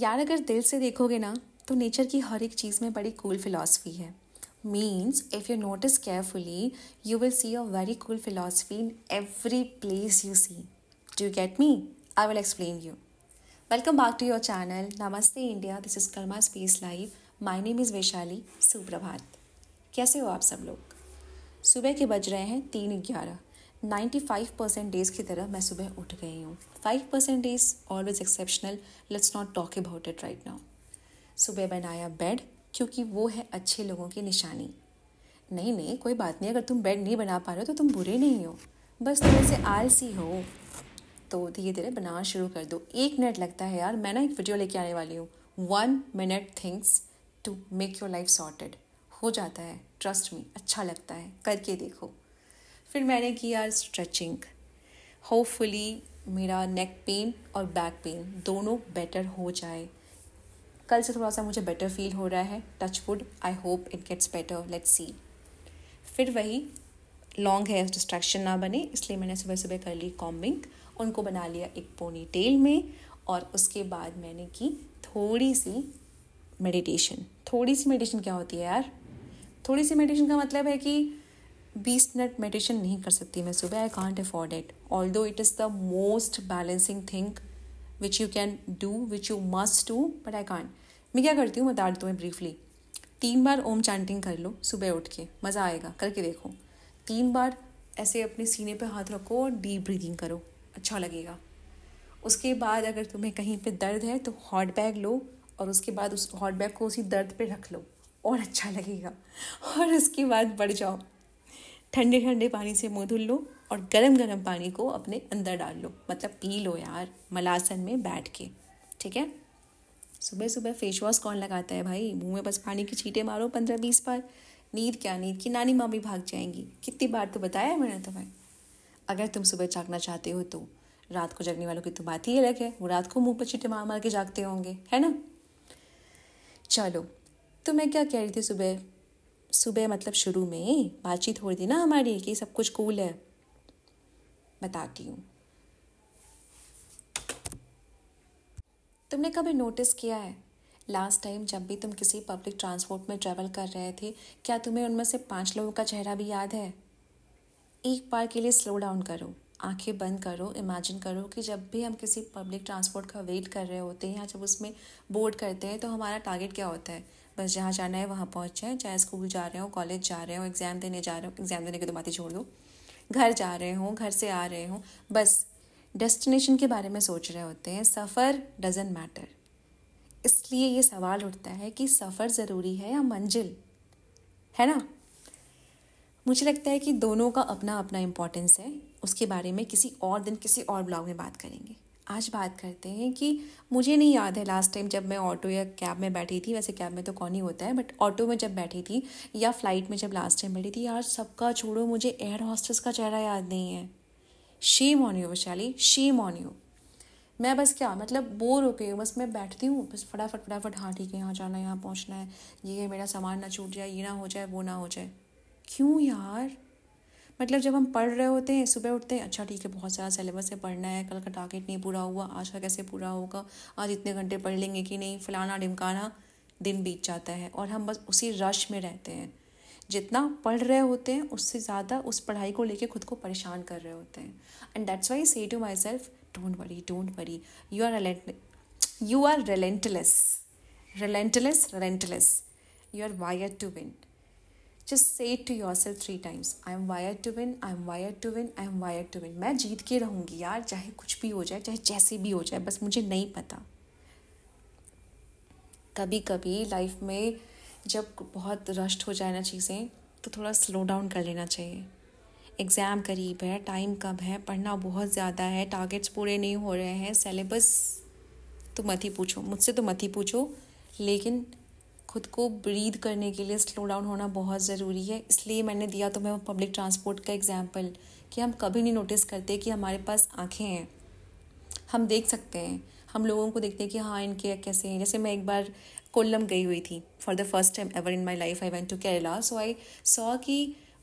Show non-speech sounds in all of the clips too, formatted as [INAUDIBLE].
यार अगर दिल से देखोगे ना तो नेचर की हर एक चीज़ में बड़ी कूल फिलासफी है means if you notice carefully you will see a very cool philosophy in every place you see do get me I will explain you welcome back to your channel Namaste India this is Karma space live my name is Vaishali सुप्रभात कैसे हो आप सब लोग सुबह के बज रहे हैं तीन ग्यारह नाइन्टी फाइव परसेंट डेज़ की तरह मैं सुबह उठ गई हूँ five percent days always exceptional let's not talk about it right now सुबह बनाया बेड क्योंकि वो है अच्छे लोगों की निशानी नहीं नहीं कोई बात नहीं अगर तुम बेड नहीं बना पा रहे हो तो तुम बुरे नहीं हो बस थोड़े से आलसी हो तो धीरे धीरे बनाना शुरू कर दो एक मिनट लगता है यार मैं ना एक वीडियो लेके आने वाली हूँ one minute things to make your life sorted हो जाता है ट्रस्ट में अच्छा लगता है करके देखो फिर मैंने किया स्ट्रेचिंग होपफुली मेरा नेक पेन और बैक पेन दोनों बेटर हो जाए कल से थोड़ा सा मुझे बेटर फील हो रहा है touch wood I hope it gets better let's see फिर वही लॉन्ग हेयर डिस्ट्रैक्शन ना बने इसलिए मैंने सुबह सुबह कर ली कॉम्बिंग उनको बना लिया एक पोनी टेल में और उसके बाद मैंने की थोड़ी सी मेडिटेशन थोड़ी सी मेडिटेशन क्या होती है यार थोड़ी सी मेडिटेशन का मतलब है कि बीस मिनट मेडिटेशन नहीं कर सकती मैं सुबह I can't afford it all though it is the most balancing thing which you can do which you must do but I can't मैं क्या करती हूँ बता देती हूँ ब्रीफली तीन बार ओम चैंटिंग कर लो सुबह उठ के मज़ा आएगा करके देखो तीन बार ऐसे अपने सीने पे हाथ रखो और डीप ब्रीदिंग करो अच्छा लगेगा उसके बाद अगर तुम्हें कहीं पे दर्द है तो हॉट बैग लो और उसके बाद उस हॉट बैग को उसी दर्द पे रख लो और अच्छा लगेगा और उसके बाद बढ़ जाओ ठंडे ठंडे पानी से मुँह धुल लो और गर्म गरम पानी को अपने अंदर डाल लो मतलब पी लो यार मलासन में बैठ के ठीक है सुबह सुबह फेस वॉश कौन लगाता है भाई मुंह में बस पानी की छीटे मारो पंद्रह बीस बार नींद क्या नींद की नानी माँ भी भाग जाएंगी कितनी बार तो बताया है मैंने तुम्हें अगर तुम सुबह जागना चाहते हो तो रात को जगने वालों की तो बात ही अलग है वो रात को मुंह पर छीटे मार मार के जागते होंगे है ना चलो तो मैं क्या कह रही थी सुबह सुबह मतलब शुरू में बातचीत हो रही थी ना हमारी कि सब कुछ कूल है बताती हूँ तुमने कभी नोटिस किया है लास्ट टाइम जब भी तुम किसी पब्लिक ट्रांसपोर्ट में ट्रैवल कर रहे थे क्या तुम्हें उनमें से पांच लोगों का चेहरा भी याद है एक बार के लिए स्लो डाउन करो आंखें बंद करो इमेजिन करो कि जब भी हम किसी पब्लिक ट्रांसपोर्ट का वेट कर रहे होते हैं या जब उसमें बोर्ड करते हैं तो हमारा टारगेट क्या होता है बस जहाँ जाना है वहाँ पहुँच जाए चाहे स्कूल जा रहे हो कॉलेज जा रहे हो एग्ज़ाम देने जा रहे हो एग्ज़ाम देने के तो बातें छोड़ दो घर जा रहे हो घर से आ रहे हो बस डेस्टिनेशन के बारे में सोच रहे होते हैं सफ़र डजेंट मैटर इसलिए ये सवाल उठता है कि सफ़र ज़रूरी है या मंजिल है ना मुझे लगता है कि दोनों का अपना अपना इम्पोर्टेंस है उसके बारे में किसी और दिन किसी और ब्लॉग में बात करेंगे आज बात करते हैं कि मुझे नहीं याद है लास्ट टाइम जब मैं ऑटो या कैब में बैठी थी वैसे कैब में तो कौन ही होता है बट ऑटो में जब बैठी थी या फ्लाइट में जब लास्ट टाइम बैठी थी यार सबका छोड़ो मुझे एयर हॉस्टेस का चेहरा याद नहीं है shame on you Vaishali shame on you मैं बस क्या मतलब बोर हो गई हूँ बस मैं बैठती हूँ बस फटाफट फटाफट हाँ ठीक है यहाँ जाना है यहाँ पहुँचना है ये मेरा सामान ना छूट जाए ये ना हो जाए वो ना हो जाए क्यों यार मतलब जब हम पढ़ रहे होते हैं सुबह उठते हैं अच्छा ठीक है बहुत सारा सिलेबस है पढ़ना है कल का टारगेट नहीं पूरा हुआ आज का कैसे पूरा होगा आज इतने घंटे पढ़ लेंगे कि नहीं फलाना ढिमकाना दिन बीत जाता है और हम बस उसी रश में रहते हैं जितना पढ़ रहे होते हैं उससे ज़्यादा उस पढ़ाई को लेके खुद को परेशान कर रहे होते हैं and that's why say to myself don't worry don't worry you are you are relentless relentless relentless you are wired to win just say to yourself three times I am wired to win I am wired to win I am wired to win मैं जीत के रहूँगी यार चाहे कुछ भी हो जाए चाहे जैसे भी हो जाए बस मुझे नहीं पता कभी कभी लाइफ में जब बहुत रश्ड हो जाए ना चीज़ें तो थोड़ा स्लो डाउन कर लेना चाहिए एग्ज़ाम करीब है टाइम कम है पढ़ना बहुत ज़्यादा है टारगेट्स पूरे नहीं हो रहे हैं सेलेबस तो मत ही पूछो मुझसे तो मत ही पूछो लेकिन खुद को ब्रीद करने के लिए स्लो डाउन होना बहुत ज़रूरी है इसलिए मैंने दिया तो मैं पब्लिक ट्रांसपोर्ट का एग्जाम्पल कि हम कभी नहीं नोटिस करते कि हमारे पास आँखें हैं हम देख सकते हैं हम लोगों को देखते हैं कि हाँ इनके कैसे हैं जैसे मैं एक बार कोल्लम गई हुई थी for the first time ever in my life I went to Kerala so I saw कि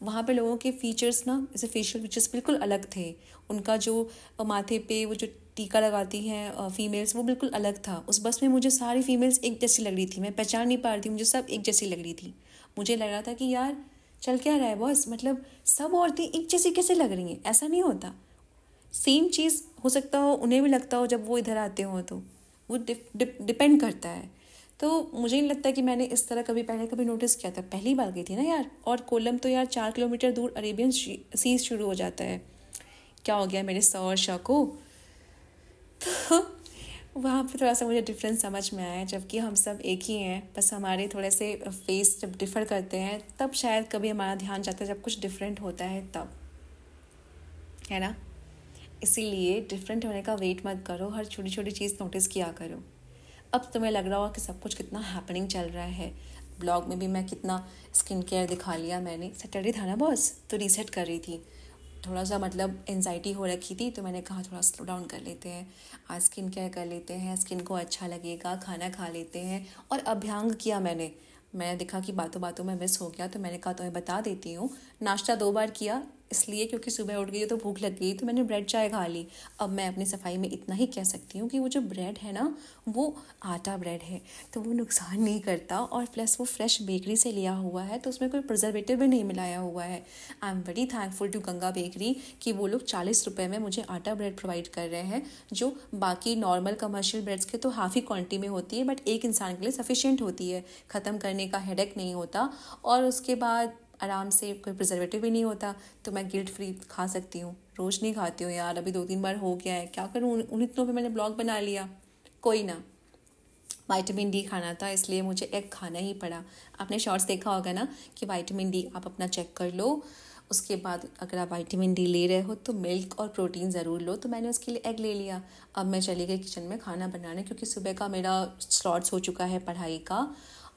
वहाँ पे लोगों के फीचर्स ना जैसे फेशियल फीचर्स बिल्कुल अलग थे उनका जो माथे पे वो जो टीका लगाती हैं फीमेल्स वो बिल्कुल अलग था उस बस में मुझे सारी फीमेल्स एक जैसी लग रही थी मैं पहचान नहीं पा रही थी मुझे सब एक जैसी लग रही थी मुझे लग रहा था कि यार चल क्या रहा है बॉस मतलब सब औरतें एक जैसी कैसे लग रही हैं ऐसा नहीं होता सेम चीज़ हो सकता हो उन्हें भी लगता हो जब वो इधर आते हों तो वो डिपेंड करता है तो मुझे नहीं लगता कि मैंने इस तरह कभी पहले कभी नोटिस किया था पहली बार गई थी ना यार और कोलम तो यार चार किलोमीटर दूर अरेबियन सी शुरू हो जाता है क्या हो गया मेरे सौ और शाह को तो [LAUGHS] वहाँ पर थोड़ा सा मुझे डिफरेंस समझ में आया जबकि हम सब एक ही हैं बस हमारे थोड़े से फेस जब डिफ़र करते हैं तब शायद कभी हमारा ध्यान जाता है जब कुछ डिफरेंट होता है तब है ना इसीलिए डिफरेंट होने का वेट मत करो हर छोटी छोटी चीज़ नोटिस किया करो अब तुम्हें लग रहा होगा कि सब कुछ कितना हैपनिंग चल रहा है ब्लॉग में भी मैं कितना स्किन केयर दिखा लिया मैंने सैटरडे था ना बॉस तो रीसेट कर रही थी थोड़ा सा मतलब एनजाइटी हो रखी थी तो मैंने कहा थोड़ा स्लो डाउन कर लेते हैं आज स्किन केयर कर लेते हैं स्किन को अच्छा लगेगा खाना खा लेते हैं और अभ्यांग किया मैंने मैंने देखा कि बातों बातों में मिस हो गया तो मैंने कहा तुम्हें तो बता देती हूँ नाश्ता दो बार किया इसलिए क्योंकि सुबह उठ गई तो भूख लग गई तो मैंने ब्रेड चाय खा ली अब मैं अपनी सफाई में इतना ही कह सकती हूँ कि वो जो ब्रेड है ना वो आटा ब्रेड है तो वो नुकसान नहीं करता और प्लस वो फ्रेश बेकरी से लिया हुआ है तो उसमें कोई प्रिजर्वेटिव भी नहीं मिलाया हुआ है I am very thankful to Ganga bakery कि वो लोग चालीस रुपये में मुझे आटा ब्रेड प्रोवाइड कर रहे हैं जो बाकी नॉर्मल कमर्शियल ब्रेड्स के तो हाफ ही क्वान्टिटी में होती है बट एक इंसान के लिए सफिशेंट होती है ख़त्म करने का हेडेक नहीं होता और उसके बाद आराम से कोई प्रिजर्वेटिव भी नहीं होता तो मैं गिल्ट फ्री खा सकती हूँ रोज़ नहीं खाती हूँ यार अभी दो तीन बार हो गया है क्या करूँ उन इतनों पर मैंने ब्लॉग बना लिया कोई ना वाइटामिन डी खाना था इसलिए मुझे एग खाना ही पड़ा आपने शॉर्ट्स देखा होगा ना कि वाइटामिन डी आप अपना चेक कर लो उसके बाद अगर आप वाइटामिन डी ले रहे हो तो मिल्क और प्रोटीन ज़रूर लो तो मैंने उसके लिए एग ले लिया अब मैं चली गई किचन में खाना बनाने क्योंकि सुबह का मेरा स्लॉट्स हो चुका है पढ़ाई का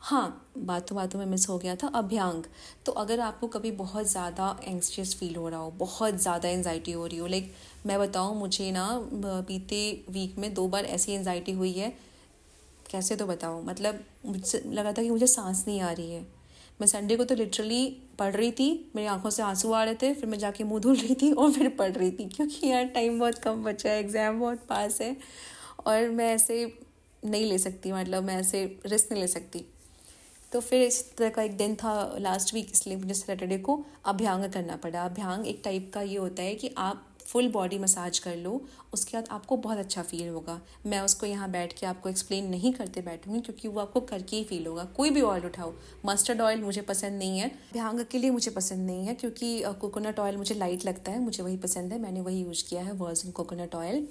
हाँ बातों बातों में मिस हो गया था अभ्यांग तो अगर आपको कभी बहुत ज़्यादा एंग्स्टियस फील हो रहा हो बहुत ज़्यादा एनजाइटी हो रही हो लाइक मैं बताऊँ मुझे ना बीते वीक में दो बार ऐसी एनजाइटी हुई है कैसे तो बताऊँ मतलब मुझे लगा था कि मुझे सांस नहीं आ रही है मैं संडे को तो लिटरली पढ़ रही थी मेरी आंखों से आंसू आ रहे थे फिर मैं जाके मुंह धुल रही थी और फिर पढ़ रही थी क्योंकि यार टाइम बहुत कम बचा है एग्ज़ाम बहुत पास है और मैं ऐसे नहीं ले सकती मतलब मैं ऐसे रिस्क नहीं ले सकती तो फिर इस तरह का एक दिन था लास्ट वीक इसलिए मुझे सैटरडे को अभ्यांग करना पड़ा अभ्यांग एक टाइप का ये होता है कि आप फुल बॉडी मसाज कर लो उसके बाद आपको बहुत अच्छा फील होगा मैं उसको यहाँ बैठ के आपको एक्सप्लेन नहीं करते बैठूंगी क्योंकि वो आपको करके ही फील होगा कोई भी ऑयल उठाओ मस्टर्ड ऑयल मुझे पसंद नहीं है भ्यांग के लिए मुझे पसंद नहीं है क्योंकि कोकोनट ऑयल मुझे लाइट लगता है मुझे वही पसंद है मैंने वही यूज़ किया है वर्जन कोकोनट ऑयल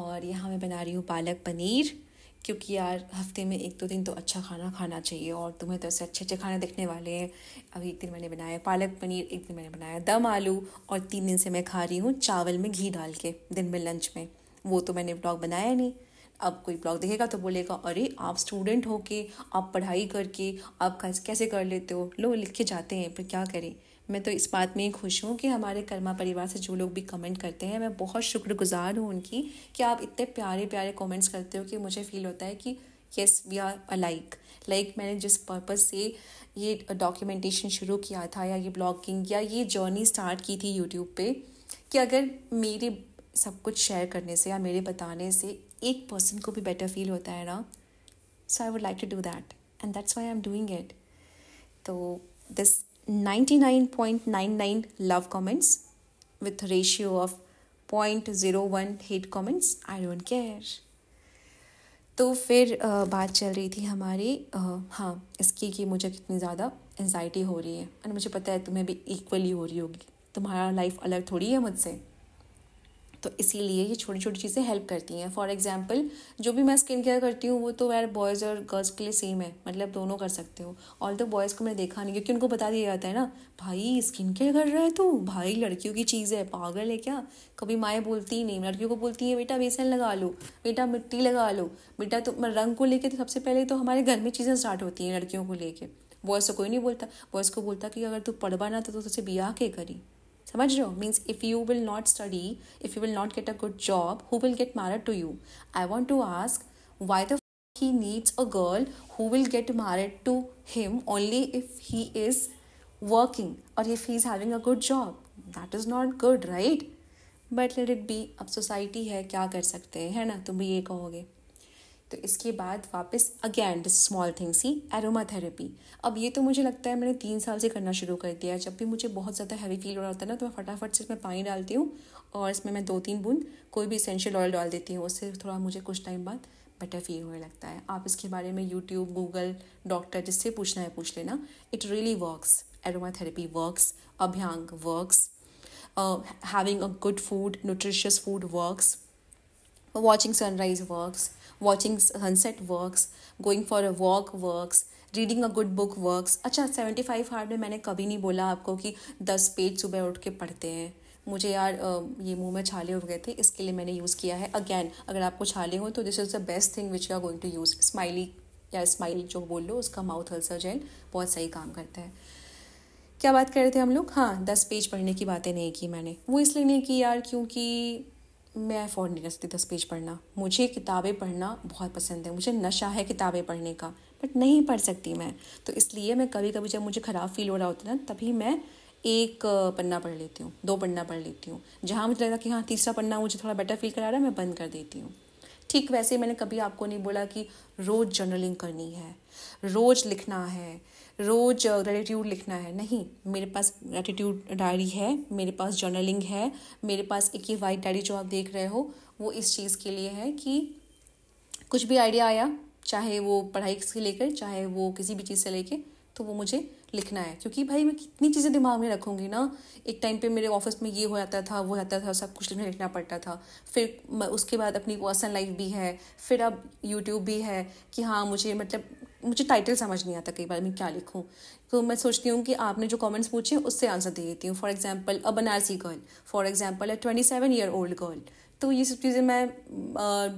और यहाँ मैं बना रही हूँ पालक पनीर क्योंकि यार हफ्ते में एक दो दिन तो अच्छा खाना खाना चाहिए और तुम्हें तो ऐसे अच्छे अच्छे खाने देखने वाले हैं अभी एक दिन मैंने बनाया पालक पनीर एक दिन मैंने बनाया दम आलू और तीन दिन से मैं खा रही हूँ चावल में घी डाल के दिन में लंच में वो तो मैंने ब्लॉग बनाया नहीं अब कोई ब्लॉग देखेगा तो बोलेगा अरे आप स्टूडेंट हो के आप पढ़ाई करके आप कैसे कर लेते हो लोग लिख के जाते हैं पर क्या करें मैं तो इस बात में ही खुश हूँ कि हमारे कर्मा परिवार से जो लोग भी कमेंट करते हैं मैं बहुत शुक्रगुजार हूँ उनकी कि आप इतने प्यारे प्यारे कमेंट्स करते हो कि मुझे फील होता है कि yes we are alike like मैंने जिस पर्पज़ से ये डॉक्यूमेंटेशन शुरू किया था या ये ब्लॉगिंग या ये जर्नी स्टार्ट की थी यूट्यूब पे कि अगर मेरे सब कुछ शेयर करने से या मेरे बताने से एक पर्सन को भी बेटर फील होता है ना so I would like to do that and that's why I am doing it तो this 99.99 love comments with ratio of 0.01 hate comments I don't care तो फिर बात चल रही थी हमारी हाँ इसकी कि मुझे कितनी ज़्यादा एनजाइटी हो रही है और मुझे पता है तुम्हें भी इक्वली हो रही होगी तुम्हारा लाइफ अलग थोड़ी है मुझसे तो इसीलिए ये छोटी छोटी चीज़ें हेल्प करती हैं फॉर एग्जाम्पल जो भी मैं स्किन केयर करती हूँ वो तो वैर बॉयज़ और गर्ल्स के लिए सेम है मतलब दोनों कर सकते हो ऑल तो बॉयज़ को मैंने देखा नहीं क्योंकि उनको बता दिया जाता है ना भाई स्किन केयर कर रहा है तू भाई लड़कियों की चीज़ है पागल है क्या कभी माएँ बोलती ही नहीं लड़कियों को बोलती है बेटा बेसन लगा लो बेटा मिट्टी लगा लो बेटा तो रंग को लेकर तो सबसे पहले तो हमारे घर में चीज़ें स्टार्ट होती हैं लड़कियों को लेकर बॉयज़ को तो कोई नहीं बोलता बॉयज़ को बोलता कि अगर तू पढ़वा ना तो तुझसे ब्याह के करी समझ रहे हो means if you will not study if you will not get a good job who will get married to you I want to ask why the he needs a girl who will get married to him only if he is working और if he is having a good job that is not good right but let it be अब society है क्या कर सकते हैं है ना तुम भी ये कहोगे तो इसके बाद वापस again small thing see aroma therapy अब ये तो मुझे लगता है मैंने तीन साल से करना शुरू कर दिया जब भी मुझे बहुत ज़्यादा हैवी फील हो रहा होता है ना तो मैं फटाफट से इसमें पानी डालती हूँ और इसमें मैं दो तीन बूंद कोई भी इसेंशियल ऑयल डाल देती हूँ उससे थोड़ा मुझे कुछ टाइम बाद बेटर फील होने लगता है आप इसके बारे में यूट्यूब गूगल डॉक्टर जिससे पूछना है पूछ लेना it really works aroma therapy works abhyanga works having a good food nutritious food works watching sunrise works watching sunset works going for a walk works reading a good book works अच्छा seventy five hard में मैंने कभी नहीं बोला आपको कि दस page सुबह उठ के पढ़ते हैं मुझे यार ये मुंह में छाले उठ गए थे इसके लिए मैंने यूज़ किया है अगैन अगर आपको छाले हो तो this is the best thing which you are going to use smiley या स्माइल जो बोल लो उसका माउथ हल्सर जेल बहुत सही काम करता है क्या बात कर रहे थे हम लोग हाँ दस पेज पढ़ने की बातें नहीं की मैंने वो इसलिए नहीं की यार क्योंकि मैं अफोर्ड नहीं कर सकती दस पेज पढ़ना मुझे किताबें पढ़ना बहुत पसंद है मुझे नशा है किताबें पढ़ने का बट नहीं पढ़ सकती मैं तो इसलिए मैं कभी कभी जब मुझे ख़राब फील हो रहा होता है ना तभी मैं एक पन्ना पढ़ लेती हूँ दो पन्ना पढ़ लेती हूँ जहाँ मुझे लगता है कि हाँ तीसरा पन्ना मुझे थोड़ा बेटर फील करा रहा है मैं बंद कर देती हूँ ठीक वैसे मैंने कभी आपको नहीं बोला कि रोज़ जर्नलिंग करनी है रोज़ लिखना है रोज़ ग्रेटिट्यूड लिखना है नहीं मेरे पास ग्रेटिट्यूड डायरी है मेरे पास जर्नलिंग है मेरे पास एक ही वाइट डायरी जो आप देख रहे हो वो इस चीज़ के लिए है कि कुछ भी आइडिया आया चाहे वो पढ़ाई से लेकर चाहे वो किसी भी चीज़ से लेकर तो वो मुझे लिखना है क्योंकि भाई मैं कितनी चीज़ें दिमाग में रखूँगी ना एक टाइम पे मेरे ऑफिस में ये हो जाता था वो जाता था सब कुछ लिखना लिखना पड़ता था फिर उसके बाद अपनी पर्सनल लाइफ भी है फिर अब यूट्यूब भी है कि हाँ मुझे मतलब मुझे टाइटल समझ नहीं आता कई बार मैं क्या लिखूँ तो मैं सोचती हूँ कि आपने जो कमेंट्स पूछे उससे आंसर दे देती हूँ for example a Banarasi girl for example a twenty seven year old girl तो ये सब चीज़ें मैं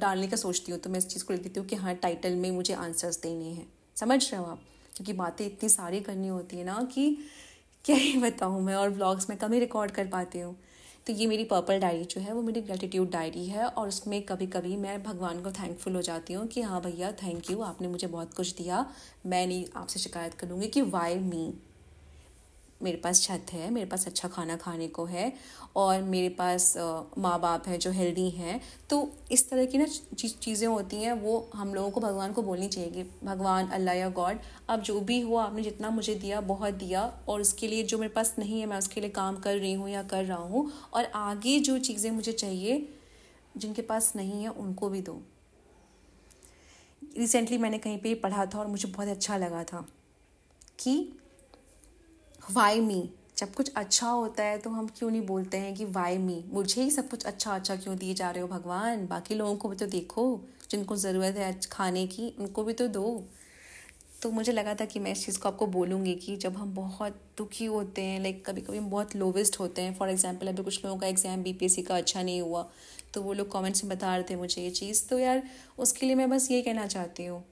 डालने का सोचती हूँ तो मैं इस चीज़ को लिख देती हूँ कि हाँ टाइटल में मुझे आंसर्स देने हैं समझ रहे हो आप क्योंकि बातें इतनी सारी करनी होती है ना कि क्या ही बताऊँ मैं और ब्लॉग्स में कम ही रिकॉर्ड कर पाती हूँ तो ये मेरी पर्पल डायरी जो है वो मेरी ग्रेटिट्यूड डायरी है और उसमें कभी कभी मैं भगवान को थैंकफुल हो जाती हूँ कि हाँ भैया थैंक यू आपने मुझे बहुत कुछ दिया मैं नहीं आपसे शिकायत करूँगी कि वाई मी मेरे पास छत है मेरे पास अच्छा खाना खाने को है और मेरे पास माँ बाप है जो हेल्दी हैं तो इस तरह की ना चीज़ें होती हैं वो हम लोगों को भगवान को बोलनी चाहिए कि भगवान अल्लाह या गॉड अब जो भी हुआ आपने जितना मुझे दिया बहुत दिया और उसके लिए जो मेरे पास नहीं है मैं उसके लिए काम कर रही हूँ या कर रहा हूँ और आगे जो चीज़ें मुझे चाहिए जिनके पास नहीं है उनको भी दो रिसेंटली मैंने कहीं पे पढ़ा था और मुझे बहुत अच्छा लगा था कि वाई मी जब कुछ अच्छा होता है तो हम क्यों नहीं बोलते हैं कि वाई मी मुझे ही सब कुछ अच्छा अच्छा क्यों दिए जा रहे हो भगवान बाकी लोगों को भी तो देखो जिनको ज़रूरत है खाने की उनको भी तो दो तो मुझे लगा था कि मैं इस चीज़ को आपको बोलूँगी कि जब हम बहुत दुखी होते हैं लाइक कभी कभी हम बहुत लोवेस्ट होते हैं फॉर एग्ज़ाम्पल अभी कुछ लोगों का एग्ज़ाम बी का अच्छा नहीं हुआ तो वो लोग कॉमेंट्स में बता रहे थे मुझे ये चीज़ तो यार उसके लिए मैं बस ये कहना चाहती हूँ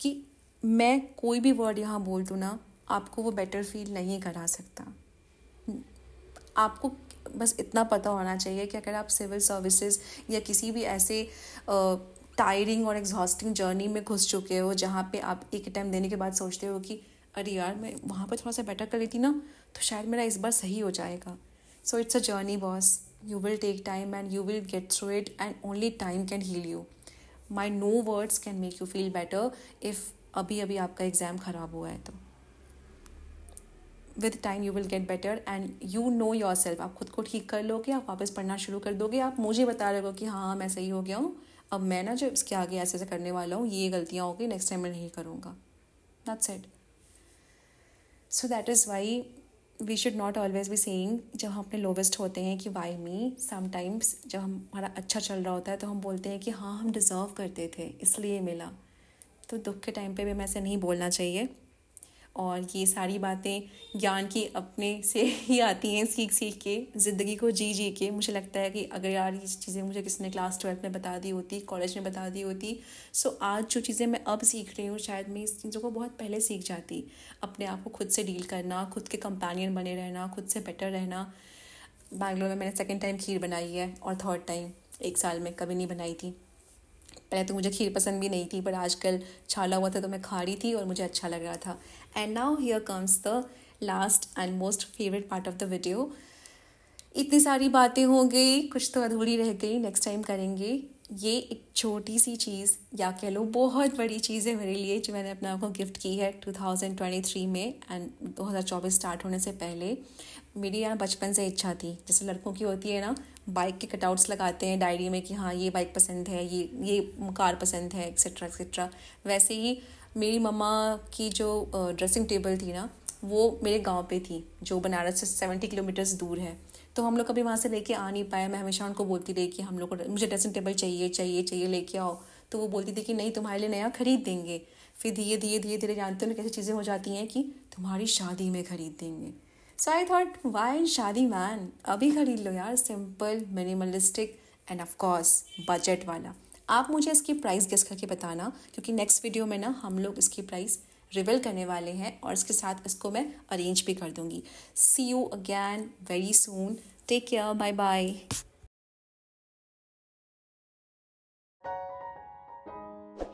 कि मैं कोई भी वर्ड यहाँ बोल दूँ ना आपको वो बेटर फील नहीं करा सकता आपको बस इतना पता होना चाहिए कि अगर आप सिविल सर्विसेज या किसी भी ऐसे टायरिंग और एग्जॉस्टिंग जर्नी में घुस चुके हो जहाँ पे आप एक टाइम देने के बाद सोचते हो कि अरे यार मैं वहाँ पर थोड़ा सा बेटर कर लेती ना तो शायद मेरा इस बार सही हो जाएगा so it's a journey boss you will take time and you will get through it and only time can heal you my no words can make you feel better if अभी अभी आपका एग्ज़ाम ख़राब हुआ है तो with time you will get better and you know yourself आप खुद को ठीक कर लोगे आप वापस पढ़ना शुरू कर दोगे आप मुझे बता रहे हो कि हाँ, हाँ मैं सही हो गया हूँ अब मैं ना जो इसके आगे ऐसे ऐसे करने वाला हूँ ये गलतियाँ होगी नेक्स्ट टाइम मैं नहीं करूँगा that's it so that is why we should not always be saying जब हम अपने लोवेस्ट होते हैं कि वाई मी समटाइम्स जब हमारा अच्छा चल रहा होता है तो हम बोलते हैं कि हाँ हम डिज़र्व करते थे इसलिए मिला तो दुख के टाइम पे भी हमें ऐसे नहीं बोलना चाहिए और ये सारी बातें ज्ञान की अपने से ही आती हैं सीख सीख के ज़िंदगी को जी जी के मुझे लगता है कि अगर यार ये चीज़ें मुझे किसी ने क्लास ट्वेल्थ में बता दी होती कॉलेज में बता दी होती सो आज जो चीज़ें मैं अब सीख रही हूँ शायद मैं इस चीज़ों को बहुत पहले सीख जाती अपने आप को खुद से डील करना खुद के कंपेनियन बने रहना खुद से बेटर रहना बैंगलोर में मैंने सेकेंड टाइम खीर बनाई है और थर्ड टाइम एक साल में कभी नहीं बनाई थी पहले तो मुझे खीर पसंद भी नहीं थी बट आजकल छाला हुआ था तो मैं खा रही थी और मुझे अच्छा लग रहा था and now here comes the last and most favourite part of the video इतनी सारी बातें हो गई कुछ तो अधूरी रह गई नेक्स्ट टाइम करेंगे ये एक छोटी सी चीज़ या कह लो बहुत बड़ी चीज़ है मेरे लिए जो मैंने अपने आप को गिफ्ट की है 2023 में एंड 2024 स्टार्ट होने से पहले मेरी यार बचपन से इच्छा थी जैसे लड़कों की होती है ना बाइक के कटआउट्स लगाते हैं डायरी में कि हाँ ये बाइक पसंद है ये ये कार पसंद है एक्सेट्रा एक्सेट्रा वैसे ही मेरी मम्मा की जो ड्रेसिंग टेबल थी ना वो मेरे गांव पे थी जो बनारस से सेवेंटी किलोमीटर्स दूर है तो हम लोग कभी वहाँ से लेके आ नहीं पाए मैं हमेशा उनको बोलती रही कि हम लोग को मुझे ड्रेसिंग टेबल चाहिए चाहिए चाहिए लेके आओ तो वो बोलती थी कि नहीं तुम्हारे लिए नया खरीद देंगे फिर धीरे धीरे धीरे धीरे जानते हो कैसी चीज़ें हो जाती हैं कि तुम्हारी शादी में खरीद देंगे सो आई थॉट वाई शादी मैन अभी खरीद लो यार simple minimalistic and of course budget वाला आप मुझे इसकी प्राइस गेस करके बताना क्योंकि नेक्स्ट वीडियो में ना हम लोग इसकी प्राइस रिवील करने वाले हैं और इसके साथ इसको मैं अरेंज भी कर दूंगी see you again very soon take care bye bye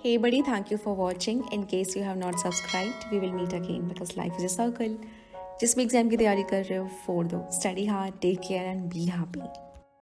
Hey buddy, thank you for watching. In case you have not subscribed, we will meet again because life is a circle. जिस भी exam की तैयारी कर रहे हो फोर दो study hard take care and be happy